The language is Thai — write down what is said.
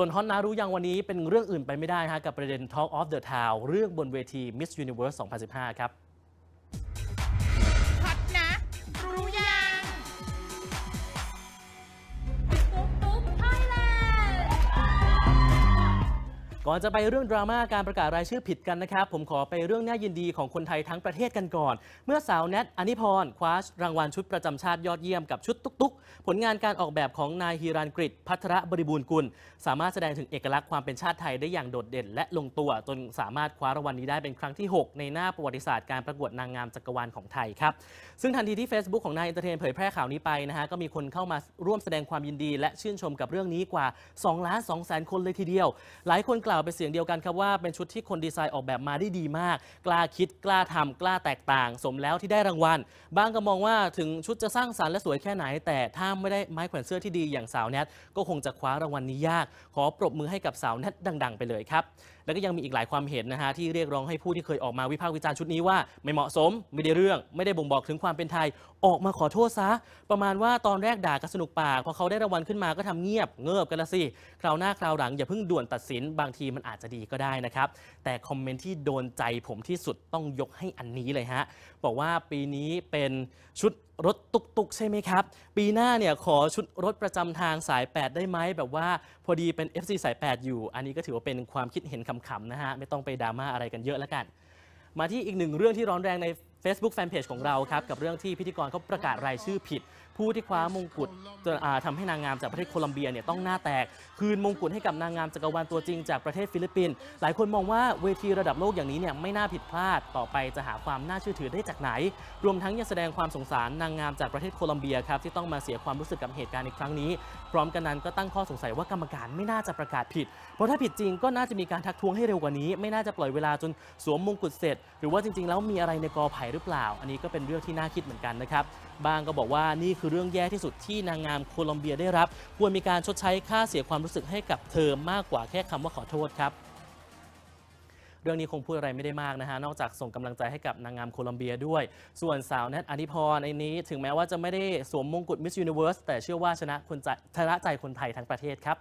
ส่วนฮอนนารู้ยังวันนี้เป็นเรื่องอื่นไปไม่ได้ฮะกับประเด็น Talk of the Town เรื่องบนเวที Miss Universe 2015 ครับก่อนจะไปเรื่องดราม่าการประกาศรายชื่อผิดกันนะครับ ผมขอไปเรื่องน่ายินดีของคนไทยทั้งประเทศกันก่อน เมื่อสาวแนทอนิพรคว้ารางวัลชุดประจำชาติยอดเยี่ยมกับชุดตุ๊กๆ ผลงานการออกแบบของนายฮีรันกริษพัทรบริบูรณ์กุลสามารถแสดงถึงเอกลักษณ์ความเป็นชาติไทยได้อย่างโดดเด่นและลงตัวจนสามารถคว้ารางวัลนี้ได้เป็นครั้งที่ 6 ในหน้าประวัติศาสตร์การประกวดนางงามจักรวาลของไทยครับซึ่งทันทีที่ Facebook ของนายอินเตอร์เทนเผยแพร่ข่าวนี้ไปนะฮะก็มีคนเข้ามาร่วมแสดงความยินดี และชื่นชมกับเรื่องนี้กว่า2ล้าน2แสนคนเลยทีเดียว หลายคนกล่าวาวเป็นเสียงเดียวกันครับว่าเป็นชุดที่คนดีไซน์ออกแบบมาได้ดีมาก กล้าคิดกล้าทำ กล้าแตกต่างสมแล้วที่ได้รางวัลบางก็มองว่าถึงชุดจะสร้างสารรค์และสวยแค่ไหน แต่ถ้าไม่ได้ไม้แขวนเสื้อที่ดีอย่างสาวแนทก็คงจะคว้ารางวัลนนี้ยาก ขอปรบมือให้กับสาวแนทดังๆ ไปเลยครับ แล้วก็ยังมีอีกหลายความเห็นนะฮะที่เรียกร้องให้ผู้ที่เคยออกมาวิพากษ์วิจารณ์ชุดนี้ว่าไม่เหมาะสมไม่ได้เรื่องไม่ได้บ่งบอกถึงความเป็นไทยออกมาขอโทษซะประมาณว่าตอนแรกด่ากันสนุกปากพอเขาได้รางวัลขึ้นมาก็ทำเงียบเงืบกันละสิคราวหน้าคราวหลังอย่าเพิ่งด่วนตัดสินบางทีมันอาจจะดีก็ได้นะครับ แต่คอมเมนต์ที่โดนใจผมที่สุดต้องยกให้อันนี้เลยฮะ บอกว่าปีนี้เป็นชุดรถตุกตุกใช่ไหมครับ ปีหน้าเนี่ยขอชุดรถประจำทางสาย 8 ได้ไหม แบบว่าพอดีเป็น FC สาย 8 อยู่ อันนี้ก็ถือว่าเป็นความคิดเห็นขำๆนะฮะ ไม่ต้องไปดราม่าอะไรกันเยอะแล้วกัน มาที่อีกหนึ่งเรื่องที่ร้อนแรงใน Facebook Fanpage ของเราครับ กับเรื่องที่พิธีกรเขาประกาศรายชื่อผิด ผู้ที่คว้ามงกุฎจทำให้นางงามจากประเทศโคลัมเบียเนี่ยต้องหน้าแตกคืนมงกุฎให้กับนางงามจักรวาลตัวจริงจากประเทศฟิลิปปินส์หลายคนมองว่าเวทีระดับโลกอย่างนี้เนี่ยไม่น่าผิดพลาดต่อไปจะหาความน่าเชื่อถือได้จากไหน รวมทั้งยังแสดงความสงสาร นางงามจากประเทศโคลัมเบียครับที่ต้องมาเสียความรู้สึกกับเหตุการณ์ในครั้งนี้ พร้อมกันนั้นก็ตั้งข้อสงสัยว่ากรรมการไม่น่าจะประกาศผิด เพราะถ้าผิดจริง ก็น่าจะมีการทักท้วงให้เร็วกว่านี้ ไม่น่าจะปล่อยเวลาจนสวมมงกุฎเสร็จหรือว่าจริง ๆแล้วมีอะไรในกอไผ่หรือเปล่า อันนี้ก็เป็นเรื่องที่น่าคิดเหมือนกันนะครับ บางก็บอกว่านี่คือเรื่องแย่ที่สุดที่นางงามโคลอมเบียได้รับ ควรมีการชดใช้ค่าเสียความรู้สึกให้กับเธอมากกว่าแค่คำว่าขอโทษครับ เรื่องนี้คงพูดอะไรไม่ได้มากนะฮะ นอกจากส่งกำลังใจให้กับนางงามโคลอมเบียด้วย ส่วนสาวแนทอนิพรในนี้ ถึงแม้ว่าจะไม่ได้ สวมมงกุฎมิสยูนิเวิร์สแต่เชื่อว่าชนะคนใจชนะใจคนไทยทั้งประเทศครับ